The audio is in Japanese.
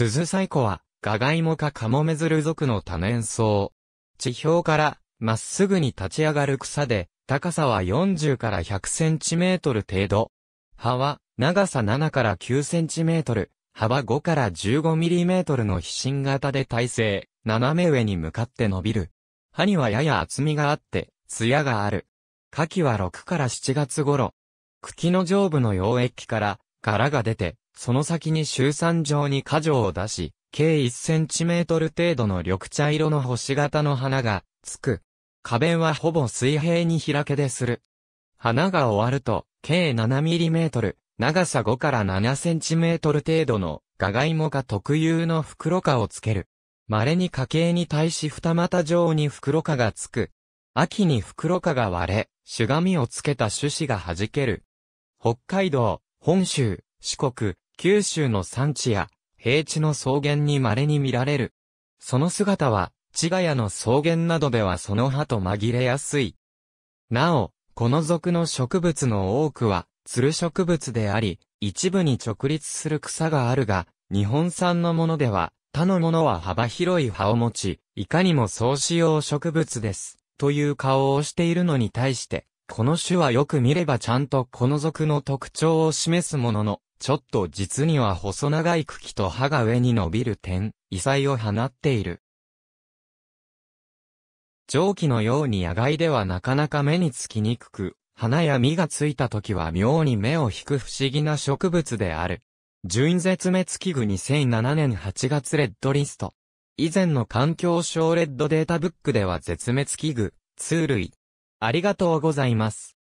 鈴細子は、ガガイモかカモメズル族の多年草。地表から、まっすぐに立ち上がる草で、高さは40から100センチメートル程度。葉は、長さ7から9センチメートル、幅5から15ミリメートルの飛信型で体勢、斜め上に向かって伸びる。葉にはやや厚みがあって、艶がある。夏季は6から7月頃。茎の上部の溶液から、殻が出て、その先に周山状に果樹を出し、計1センチメートル程度の緑茶色の星型の花が、つく。花弁はほぼ水平に開けでする。花が終わると、計7ミリメートル、長さ5から7センチメートル程度の、ガガイモが特有の袋花をつける。稀に家計に対し二股状に袋花がつく。秋に袋花が割れ、が紙をつけた種子が弾ける。北海道、本州、四国、九州の山地や平地の草原に稀に見られる。その姿は、千賀谷の草原などではその葉と紛れやすい。なお、この属の植物の多くは、鶴植物であり、一部に直立する草があるが、日本産のものでは、他のものは幅広い葉を持ち、いかにも草子用植物です、という顔をしているのに対して、この種はよく見ればちゃんとこの属の特徴を示すものの、ちょっと実には細長い茎と葉が上に伸びる点、異彩を放っている。蒸気のように野外ではなかなか目につきにくく、花や実がついた時は妙に目を引く不思議な植物である。純絶滅危惧2007年8月レッドリスト。以前の環境省レッドデータブックでは絶滅危惧、通類。ありがとうございます。